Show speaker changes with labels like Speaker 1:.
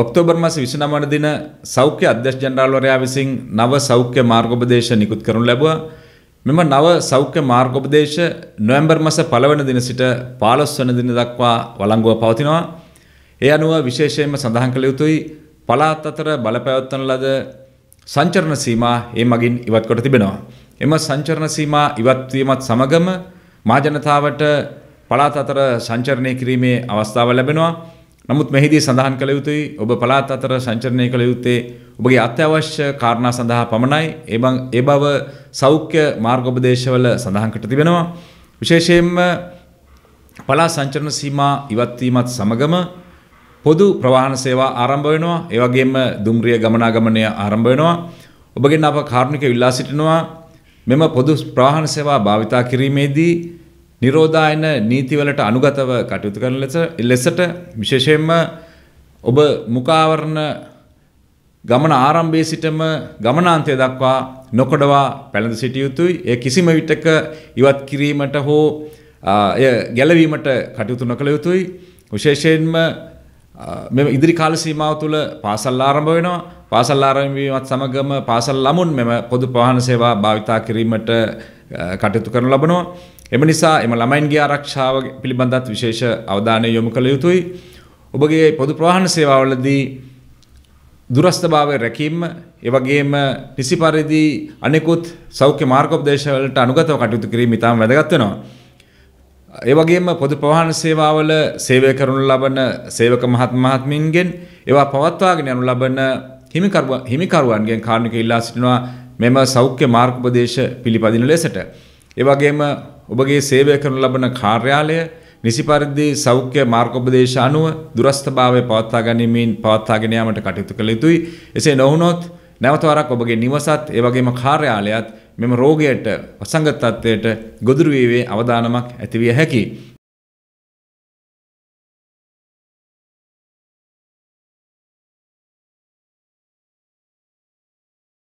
Speaker 1: October මස විසිනමට දින සෞඛ්‍ය අධ්‍යශ ජනරාල්වරයා විසින් නව සෞඛ්‍ය මාර්ගෝපදේශ නිකුත් කරනු ලැබවා මෙම නව සෞඛ්‍ය මාර්ගෝපදේශ නොවැම්බර් මස පළවන දින සිට පාලොස් වන දින දක්වා වලංගුව පවතිනවා. ඒ අනුව විශේෂයෙන්ම සඳහන් කළ යුතුයි පලාත් අතර බලපැවත්වන ලද සංචරණ සීමා ඒ මගින් ඉවත්කොට තිබෙනවා. එම සංචරණ සීමා ඉවත්වීමත් සමගම මාජනතාවට පලාත් අතර සංචරණය කිරීමේ අවස්ථාව ලැබෙනවා. නමුත් මෙහිදී සඳහන් කළ යුතුයි ඔබ පළාත් අතර සංචරණය කළ යුත්තේ ඔබගේ අත්‍යවශ්‍ය කාරණා සඳහා පමණයි ඒ බව සෞඛ්‍ය මාර්ගෝපදේශවල සඳහන් කොට තිබෙනවා විශේෂයෙන්ම පළාත් සංචරණ සීමා ඉවත් වීමත් සමගම පොදු ප්‍රවාහන සේවා ආරම්භ වෙනවා ඒ වගේම දුම්රිය ගමනාගමනය ආරම්භ වෙනවා ඔබගෙන් අප කාරුණික විලාසිතනවා මෙම පොදු ප්‍රවාහන සේවා භාවිතා කිරීමේදී නිරෝධායන නීතිවලට අනුගතව කටයුතු කරන ලෙස ලෙසට විශේෂයෙන්ම ඔබ මුකාවරණ ගමන ආරම්භයේ සිටම ගමනාන්තය දක්වා නොකඩවා පැළඳ සිටිය යුතුයි. ඒ කිසිම විටක ඉවත් කිරීමට හෝ එය ගැලවීමට කටයුතු නොකළ යුතුයි. විශේෂයෙන්ම මෙම ඉදිරි කාල සීමාව තුළ පාසල් ආරම්භ වෙනවා. පාසල් ආරම්භ වීමත් සමගම පාසල් ළමුන් මෙම පොදු වාහන සේවා භාවිතා කිරීමට කටයුතු කරනු ලබනවා. එම නිසා එම ළමයින්ගේ ආරක්ෂාව පිළිබඳත් විශේෂ අවධානය යොමු කළ යුතුයි. ඔබගේ පොදු ප්‍රවාහන සේවාවලදී දුරස්ථභාවය රැකීම එවගේම නිසි පරිදි අනෙකුත් සෞඛ්‍ය මාර්ගෝපදේශවලට අනුගතව කටයුතු කිරීම ඉතාම වැදගත් වෙනවා. ඒ වගේම පොදු ප්‍රවාහන සේවාවල සේවය කරනු ලබන සේවක මහත් මහත්මින්ගෙන් ඒවා පවත්වාගෙන යනු ලබන හිමිකරුවන්ගෙන් කාරුණික ඉල්ලා සිටිනවා මෙම සෞඛ්‍ය මාර්ගපදේශ පිළිපදින ලෙසට. එවගේම ඔබගේ සේවය කරනු ලබන කාර්යාලය නිසි පරිදි සෞඛ්‍ය මාර්ගෝපදේශ අනුව දුරස්ථභාවය පවත්වා ගැනීමෙන් පවත්වාගෙන යාමට කටයුතු කළ යුතුයි. එසේ නොවුනොත් නැවත වරක් ඔබගේ නිවසත් ඒ වගේම කාර්යාලයත් මෙම රෝගයට වසංගත තත්ත්වයට ගොදුරු වීමේ අවදානමක් ඇතිවිය හැකියි.